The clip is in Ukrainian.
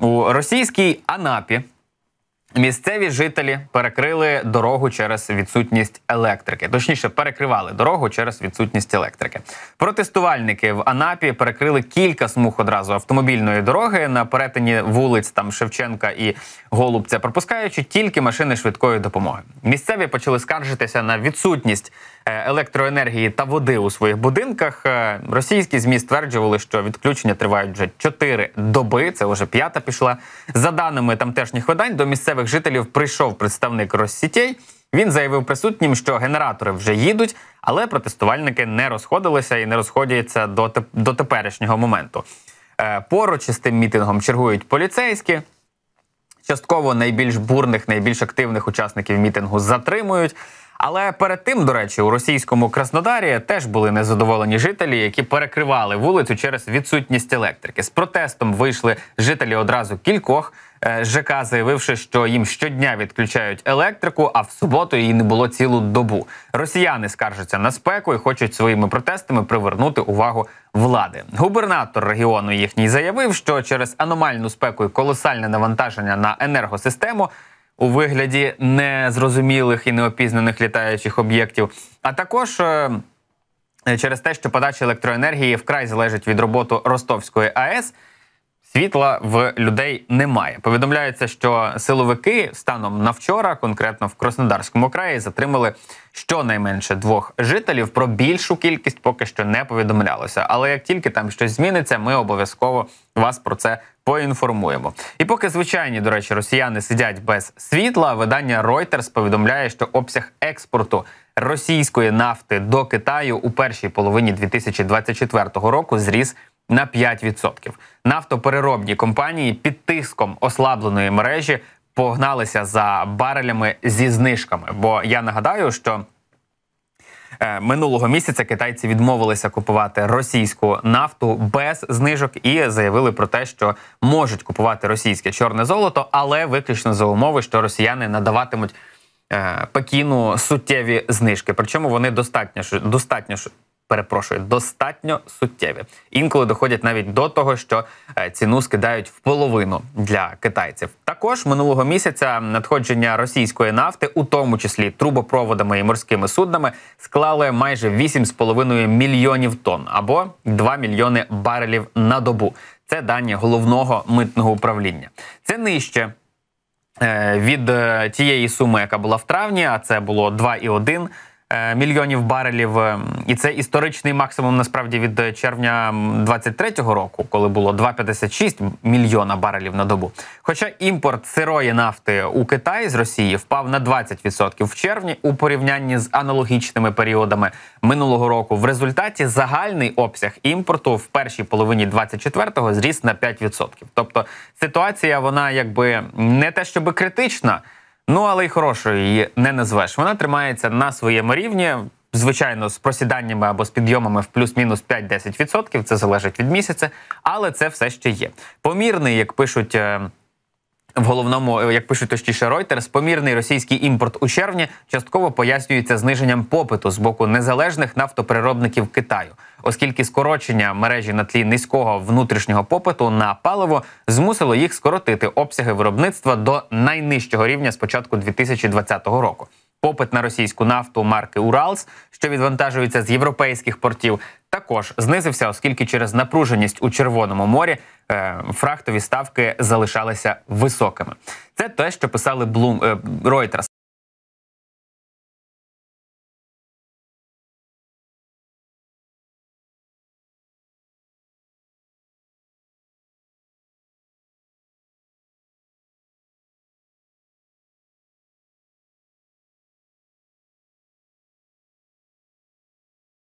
У російській Анапі місцеві жителі перекрили дорогу через відсутність електрики. Точніше, перекривали дорогу через відсутність електрики. Протестувальники в Анапі перекрили кілька смуг одразу автомобільної дороги на перетині вулиць там Шевченка і Голубця, пропускаючи тільки машини швидкої допомоги. Місцеві почали скаржитися на відсутність. Е, електроенергії та води у своїх будинках. Е, російські змі стверджували, що відключення тривають вже 4 доби. Це вже п'ята пішла. За даними тамтешніх видань, до місцевих жителів прийшов представник Россітей. Він заявив присутнім, що генератори вже їдуть, але протестувальники не розходилися і не розходяться до до теперішнього моменту. Е, поруч із тим мітингом чергують поліцейські. Частково найбільш бурних, найбільш активних учасників мітингу затримують. Але перед тим, до речі, у російському Краснодарі теж були незадоволені жителі, які перекривали вулицю через відсутність електрики. З протестом вийшли жителі одразу кількох е, ЖК, заявивши, що їм щодня відключають електрику, а в суботу її не було цілу добу. Росіяни скаржаться на спеку і хочуть своїми протестами привернути увагу влади. Губернатор регіону їхній заявив, що через аномальну спеку і колосальне навантаження на енергосистему у вигляді незрозумілих і неопізнаних літаючих об'єктів, а також е, через те, що подача електроенергії вкрай залежить від роботи Ростовської АЕС. Світла в людей немає. Повідомляється, що силовики станом на вчора, конкретно в Краснодарському краї, затримали щонайменше двох жителів. Про більшу кількість поки що не повідомлялося. Але як тільки там щось зміниться, ми обов'язково вас про це поінформуємо. І поки звичайні, до речі, росіяни сидять без світла. Видання Reuters повідомляє, що обсяг експорту. Російської нафти до Китаю у першій половині 2024 року зріс на 5%. Нафтопереробні компанії під тиском ослабленої мережі погналися за барелями зі знижками. Бо я нагадаю, що е, минулого місяця китайці відмовилися купувати російську нафту без знижок і заявили про те, що можуть купувати російське чорне золото, але виключно за умови, що росіяни надаватимуть. Е, Пекіну суттєві знижки, причому вони достатньо достатньо перепрошую, достатньо суттєві. Інколи доходять навіть до того, що е, ціну скидають в половину для китайців. Також минулого місяця надходження російської нафти, у тому числі трубопроводами і морськими суднами, склали майже 8,5 мільйонів тонн або 2 мільйони барелів на добу. Це дані головного митного управління. Це нижче. Е, від е, тієї суми, яка була в травні, а це було 2,1 Е, мільйонів барелів. Е, і це історичний максимум насправді від е, червня 23-го року, коли було 2,56 мільйона барелів на добу. Хоча імпорт сирої нафти у Китаї з Росії впав на 20% в червні у порівнянні з аналогічними періодами минулого року. В результаті загальний обсяг імпорту в першій половині 24-го зріс на 5%. Тобто ситуація вона якби не те, щоби критична. Ну але й хорошою її не назвеш. Вона тримається на своєму рівні. Звичайно, з просіданнями або з підйомами в плюс-мінус 5-10%, це залежить від місяця, але це все ще є. Помірний, як пишуть е, в головному, е, як пишуть точніше Reuters, помірний російський імпорт у червні частково пояснюється зниженням попиту з боку незалежних нафтоприробників Китаю, оскільки скорочення мережі на тлі низького внутрішнього попиту на паливо змусило їх скоротити обсяги виробництва до найнижчого рівня з початку 2020 року. Попит на російську нафту марки Уралс, що відвантажується з європейських портів, також знизився, оскільки через напруженість у Червоному морі е, фрахтові ставки залишалися високими. Це те, що писали Блум Ройтер.